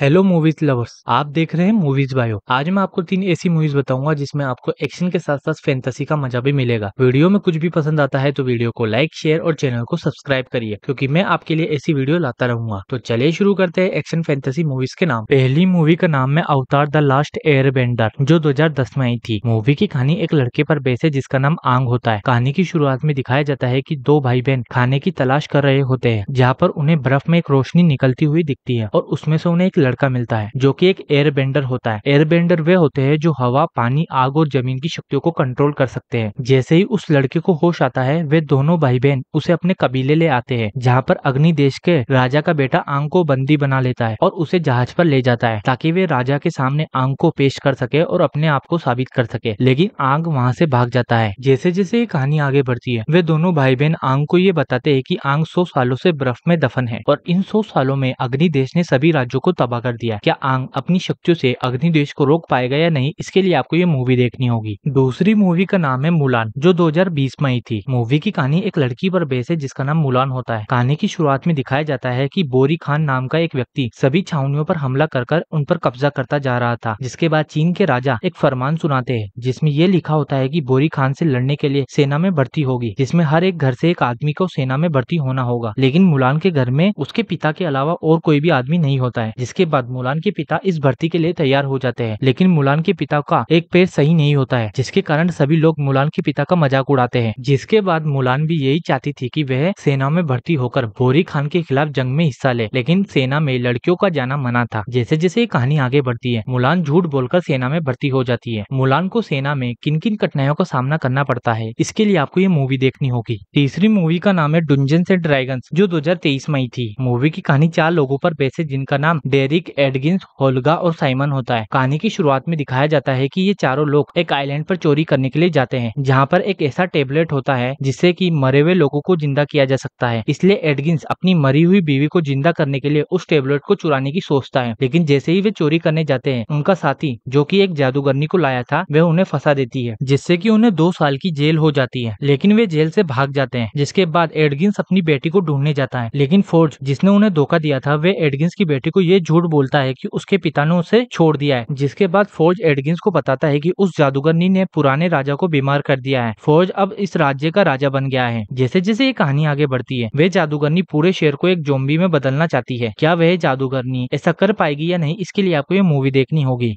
hello movies lovers आप देख रहे हैं मूवीज बायो आज मैं आपको तीन ऐसी मूवीज बताऊंगा जिसमें आपको एक्शन के साथ साथ फैंटेसी का मजा भी मिलेगा वीडियो में कुछ भी पसंद आता है तो वीडियो को लाइक शेयर और चैनल को सब्सक्राइब करिए क्योंकि मैं आपके लिए ऐसी वीडियो लाता रहूंगा तो चलिए शुरू करते हैं एक्शन फैंटेसी मूवीज के नाम पहली मूवी का नाम है अवतार द लास्ट एयर बेंडर जो दो में आई थी मूवी की कहानी एक लड़के पर बेस है जिसका नाम आंग होता है कहानी की शुरुआत में दिखाया जाता है की दो भाई बहन खाने की तलाश कर रहे होते हैं जहाँ पर उन्हें बर्फ में एक रोशनी निकलती हुई दिखती है और उसमें से उन्हें एक लड़का मिलता है जो कि एक एयर बेंडर होता है एयर बेंडर वे होते हैं जो हवा पानी आग और जमीन की शक्तियों को कंट्रोल कर सकते हैं जैसे ही उस लड़के को होश आता है वे दोनों भाई बहन उसे अपने कबीले ले आते हैं जहाँ पर अग्नि देश के राजा का बेटा आंग को बंदी बना लेता है और उसे जहाज पर ले जाता है ताकि वे राजा के सामने आंग को पेश कर सके और अपने आप को साबित कर सके लेकिन आंग वहाँ से भाग जाता है जैसे जैसे ये कहानी आगे बढ़ती है वे दोनों भाई बहन आंग को ये बताते हैं कि आंग सौ सालों से बर्फ में दफन है और इन सौ सालों में अग्नि देश ने सभी राज्यों को तबाह कर दिया क्या आंग अपनी शक्तियों से अग्निदेश को रोक पाएगा या नहीं इसके लिए आपको ये मूवी देखनी होगी दूसरी मूवी का नाम है मुलान जो 2020 में आई थी मूवी की कहानी एक लड़की पर बेस है जिसका नाम मुलान होता है कहानी की शुरुआत में दिखाया जाता है की बोरी खान नाम का एक व्यक्ति सभी छावनियों पर हमला कर कर उन पर कब्जा करता जा रहा था जिसके बाद चीन के राजा एक फरमान सुनाते हैं जिसमें ये लिखा होता है कि बोरी खान से लड़ने के लिए सेना में भर्ती होगी जिसमें हर एक घर से एक आदमी को सेना में भर्ती होना होगा लेकिन मुलान के घर में उसके पिता के अलावा और कोई भी आदमी नहीं होता है जिसके इसके बाद मुलान के पिता इस भर्ती के लिए तैयार हो जाते हैं लेकिन मुलान के पिता का एक पैर सही नहीं होता है जिसके कारण सभी लोग मुलान के पिता का मजाक उड़ाते हैं जिसके बाद मुलान भी यही चाहती थी की वह सेना में भर्ती होकर भोरी खान के खिलाफ जंग में हिस्सा ले लेकिन सेना में लड़कियों का जाना मना था जैसे जैसे ये कहानी आगे बढ़ती है मुलान झूठ बोलकर सेना में भर्ती हो जाती है मुलान को सेना में किन किन कठिनाइयों का सामना करना पड़ता है इसके लिए आपको ये मूवी देखनी होगी तीसरी मूवी का नाम है डुंजन से ड्रैगन जो 2023 में आई थी मूवी की कहानी चार लोगों पर है जिनका नाम डेरी एरिक एडगिंस होलगा और साइमन होता है कहानी की शुरुआत में दिखाया जाता है कि ये चारों लोग एक आइलैंड पर चोरी करने के लिए जाते हैं जहाँ पर एक ऐसा टेबलेट होता है जिससे कि मरे हुए लोगों को जिंदा किया जा सकता है इसलिए एडगिंस अपनी मरी हुई बीवी को जिंदा करने के लिए उस टेबलेट को चुराने की सोचता है लेकिन जैसे ही वे चोरी करने जाते हैं उनका साथी जो की एक जादूगरनी को लाया था वह उन्हें फंसा देती है जिससे की उन्हें दो साल की जेल हो जाती है लेकिन वे जेल से भाग जाते हैं जिसके बाद एडगिन्स अपनी बेटी को ढूंढने जाता है लेकिन फोर्ज जिसने उन्हें धोखा दिया था वे एडगिन्स की बेटी को ये झूठ झूठ बोलता है कि उसके पिता ने उसे छोड़ दिया है जिसके बाद फौज एडगिंस को बताता है कि उस जादूगरनी ने पुराने राजा को बीमार कर दिया है फौज अब इस राज्य का राजा बन गया है जैसे जैसे ये कहानी आगे बढ़ती है वह जादूगरनी पूरे शहर को एक जोम्बी में बदलना चाहती है क्या वह जादूगरनी ऐसा कर पाएगी या नहीं इसके लिए आपको ये मूवी देखनी होगी